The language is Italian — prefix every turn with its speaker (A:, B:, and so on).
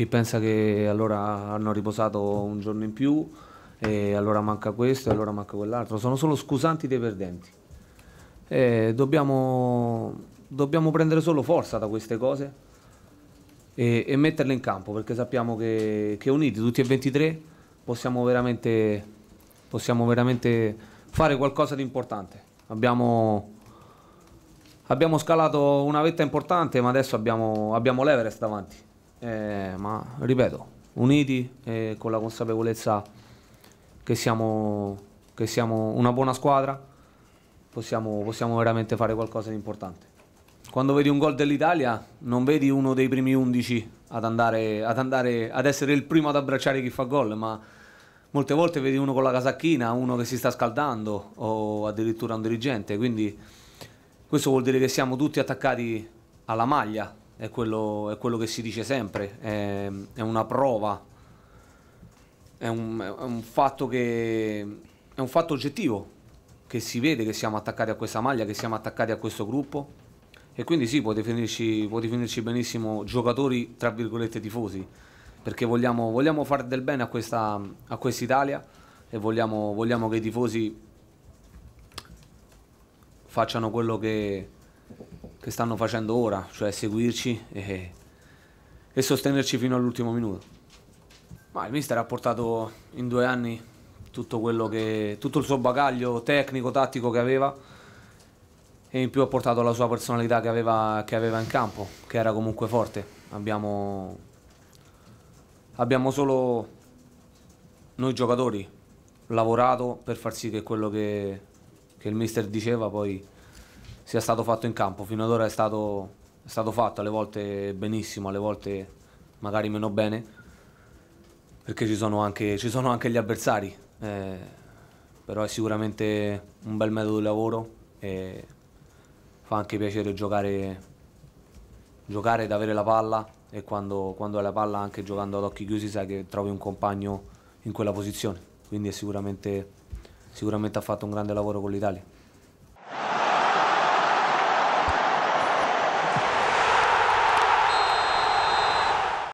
A: chi pensa che allora hanno riposato un giorno in più e allora manca questo e allora manca quell'altro, sono solo scusanti dei perdenti. Dobbiamo, dobbiamo, prendere solo forza da queste cose e, e metterle in campo perché sappiamo che, che uniti tutti e 23 possiamo veramente, possiamo veramente fare qualcosa di importante. Abbiamo, abbiamo, scalato una vetta importante ma adesso abbiamo, abbiamo l'Everest davanti eh, ma ripeto, uniti e con la consapevolezza che siamo, che siamo una buona squadra, possiamo, possiamo veramente fare qualcosa di importante. Quando vedi un gol dell'Italia non vedi uno dei primi 11 ad andare, ad andare ad essere il primo ad abbracciare chi fa gol, ma molte volte vedi uno con la casacchina, uno che si sta scaldando o addirittura un dirigente, quindi questo vuol dire che siamo tutti attaccati alla maglia è quello, è quello che si dice sempre, è, è una prova, è un, è un, fatto che è un fatto oggettivo, che si vede che siamo attaccati a questa maglia, che siamo attaccati a questo gruppo e quindi sì, può definirci, può definirci benissimo giocatori, tra virgolette, tifosi, perché vogliamo, vogliamo fare del bene a questa Italia e vogliamo, vogliamo che i tifosi facciano quello che che stanno facendo ora, cioè seguirci e, e sostenerci fino all'ultimo minuto. Ma il mister ha portato in due anni tutto, che, tutto il suo bagaglio tecnico, tattico che aveva e in più ha portato la sua personalità che aveva, che aveva in campo, che era comunque forte. Abbiamo, abbiamo, solo noi giocatori lavorato per far sì che quello che, che il mister diceva poi sia stato fatto in campo. Fino ad ora è stato, è stato fatto, alle volte benissimo, alle volte magari meno bene, perché ci sono anche, ci sono anche gli avversari. Eh, però è sicuramente un bel metodo di lavoro e fa anche piacere giocare, giocare ed avere la palla e quando, quando hai la palla anche giocando ad occhi chiusi sai che trovi un compagno in quella posizione, quindi sicuramente, sicuramente ha fatto un grande lavoro con l'Italia.